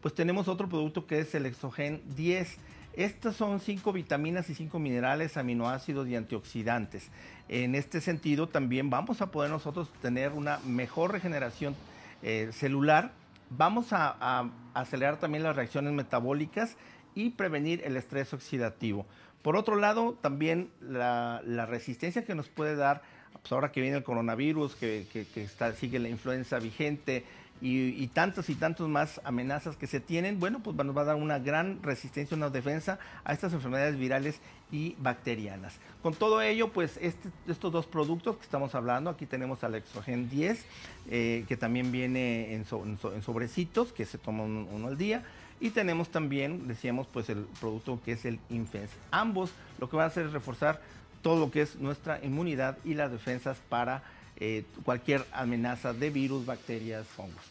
pues tenemos otro producto que es el Exogen 10. Estas son 5 vitaminas y 5 minerales, aminoácidos y antioxidantes. En este sentido también vamos a poder nosotros tener una mejor regeneración eh, celular, vamos a, acelerar también las reacciones metabólicas y prevenir el estrés oxidativo. Por otro lado, también la, resistencia que nos puede dar pues, ahora que viene el coronavirus, que, sigue la influenza vigente y, y, tantos y tantos más amenazas que se tienen, bueno, pues nos va a dar una gran resistencia, una defensa a estas enfermedades virales y bacterianas. Con todo ello, pues este, estos dos productos que estamos hablando, aquí tenemos al Exogen 10, eh, que también viene en, en, sobrecitos, que se toma uno al día. Y tenemos también, decíamos, pues el producto que es el Infens. Ambos lo que van a hacer es reforzar todo lo que es nuestra inmunidad y las defensas para eh, cualquier amenaza de virus, bacterias, hongos.